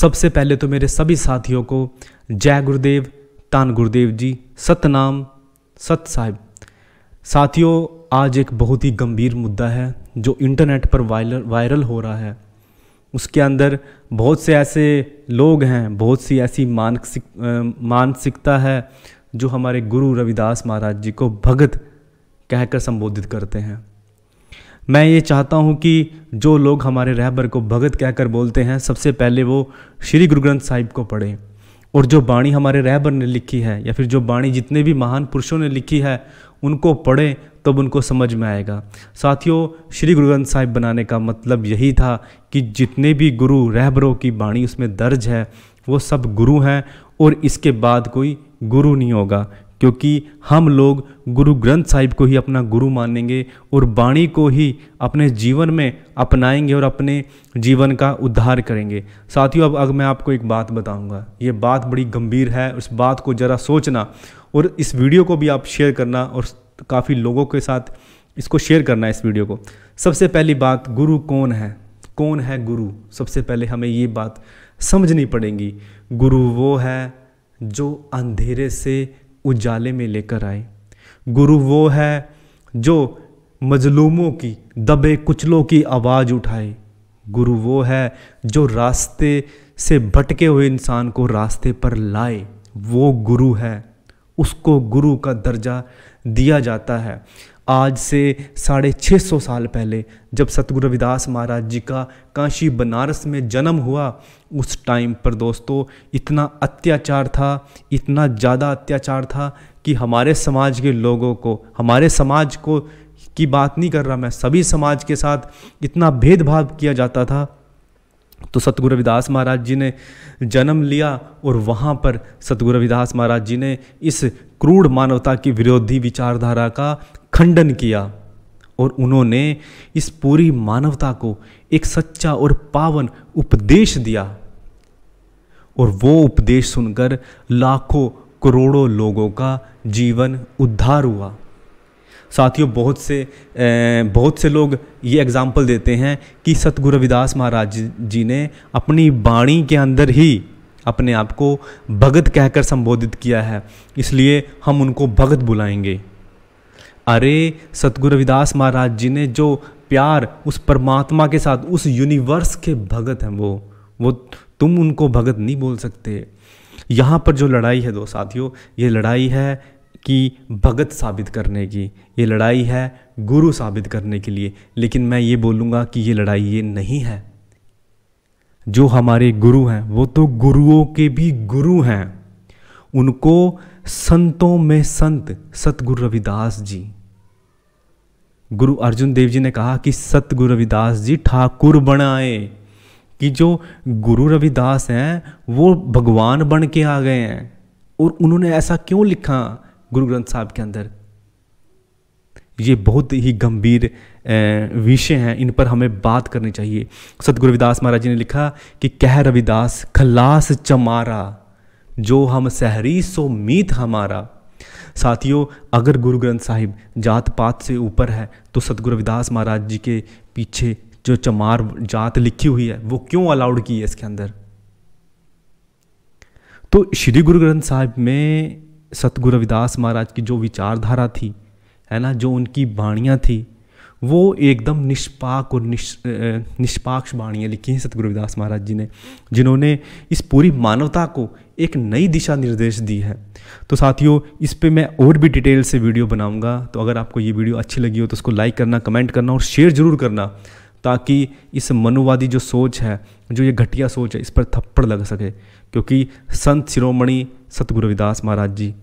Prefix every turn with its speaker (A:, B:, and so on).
A: सबसे पहले तो मेरे सभी साथियों को जय गुरुदेव तान गुरुदेव जी सतनाम सत साहिब साथियों आज एक बहुत ही गंभीर मुद्दा है जो इंटरनेट पर वायरल वायरल हो रहा है उसके अंदर बहुत से ऐसे लोग हैं बहुत सी ऐसी मानसिक मानसिकता है जो हमारे गुरु रविदास महाराज जी को भगत कहकर संबोधित करते हैं मैं ये चाहता हूँ कि जो लोग हमारे रहबर को भगत कहकर बोलते हैं सबसे पहले वो श्री गुरु ग्रंथ साहिब को पढ़ें और जो बाणी हमारे रहबर ने लिखी है या फिर जो बाणी जितने भी महान पुरुषों ने लिखी है उनको पढ़ें तब उनको समझ में आएगा साथियों श्री गुरु ग्रंथ साहिब बनाने का मतलब यही था कि जितने भी गुरु रहबरों की बाणी उसमें दर्ज है वो सब गुरु हैं और इसके बाद कोई गुरु नहीं होगा क्योंकि हम लोग गुरु ग्रंथ साहिब को ही अपना गुरु मानेंगे और बाणी को ही अपने जीवन में अपनाएंगे और अपने जीवन का उद्धार करेंगे साथियों अब अगर मैं आपको एक बात बताऊंगा ये बात बड़ी गंभीर है उस बात को ज़रा सोचना और इस वीडियो को भी आप शेयर करना और काफ़ी लोगों के साथ इसको शेयर करना इस वीडियो को सबसे पहली बात गुरु कौन है कौन है गुरु सबसे पहले हमें ये बात समझनी पड़ेगी गुरु वो है जो अंधेरे से उजाले में लेकर आए गुरु वो है जो मजलूमों की दबे कुचलों की आवाज़ उठाए गुरु वो है जो रास्ते से भटके हुए इंसान को रास्ते पर लाए वो गुरु है उसको गुरु का दर्जा दिया जाता है आज से साढ़े छः सौ साल पहले जब सतगुरु रविदास महाराज जी का काशी बनारस में जन्म हुआ उस टाइम पर दोस्तों इतना अत्याचार था इतना ज़्यादा अत्याचार था कि हमारे समाज के लोगों को हमारे समाज को की बात नहीं कर रहा मैं सभी समाज के साथ इतना भेदभाव किया जाता था तो सतगुरु रविदास महाराज जी ने जन्म लिया और वहाँ पर सतगुरु रविदास महाराज जी ने इस क्रूर मानवता की विरोधी विचारधारा का खंडन किया और उन्होंने इस पूरी मानवता को एक सच्चा और पावन उपदेश दिया और वो उपदेश सुनकर लाखों करोड़ों लोगों का जीवन उद्धार हुआ साथियों बहुत से बहुत से लोग ये एग्ज़ाम्पल देते हैं कि सतगुरु रविदास महाराज जी ने अपनी वाणी के अंदर ही अपने आप को भगत कहकर संबोधित किया है इसलिए हम उनको भगत बुलाएंगे अरे सतगुरु रविदास महाराज जी ने जो प्यार उस परमात्मा के साथ उस यूनिवर्स के भगत हैं वो वो तुम उनको भगत नहीं बोल सकते यहाँ पर जो लड़ाई है दो साथियों ये लड़ाई है कि भगत साबित करने की ये लड़ाई है गुरु साबित करने के लिए लेकिन मैं ये बोलूँगा कि ये लड़ाई ये नहीं है जो हमारे गुरु हैं वो तो गुरुओं के भी गुरु हैं उनको संतों में संत सतगुरु रविदास जी गुरु अर्जुन देव जी ने कहा कि सतगुरु रविदास जी ठाकुर बनाए कि जो गुरु रविदास हैं वो भगवान बन के आ गए हैं और उन्होंने ऐसा क्यों लिखा गुरु ग्रंथ साहब के अंदर ये बहुत ही गंभीर विषय हैं इन पर हमें बात करनी चाहिए सतगुरु रविदास महाराज जी ने लिखा कि कह रविदास खलास चमारा जो हम सहरी सो मीत हमारा साथियों अगर गुरु ग्रंथ साहिब जात पात से ऊपर है तो सतगुरु रविदास महाराज जी के पीछे जो चमार जात लिखी हुई है वो क्यों अलाउड की है इसके अंदर तो श्री गुरु ग्रंथ साहिब में सतगुरु रविदास महाराज की जो विचारधारा थी है ना जो उनकी बाणियाँ थी वो एकदम निष्पाक और निष्पाक्ष निष्पक्ष बाणियाँ लिखी हैं सतगुरु रविदास महाराज जी ने जिन्होंने इस पूरी मानवता को एक नई दिशा निर्देश दी है तो साथियों इस पे मैं और भी डिटेल से वीडियो बनाऊंगा तो अगर आपको ये वीडियो अच्छी लगी हो तो उसको लाइक करना कमेंट करना और शेयर ज़रूर करना ताकि इस मनुवादी जो सोच है जो ये घटिया सोच है इस पर थप्पड़ लग सके क्योंकि संत शिरोमणि सतगुरु रविदास महाराज जी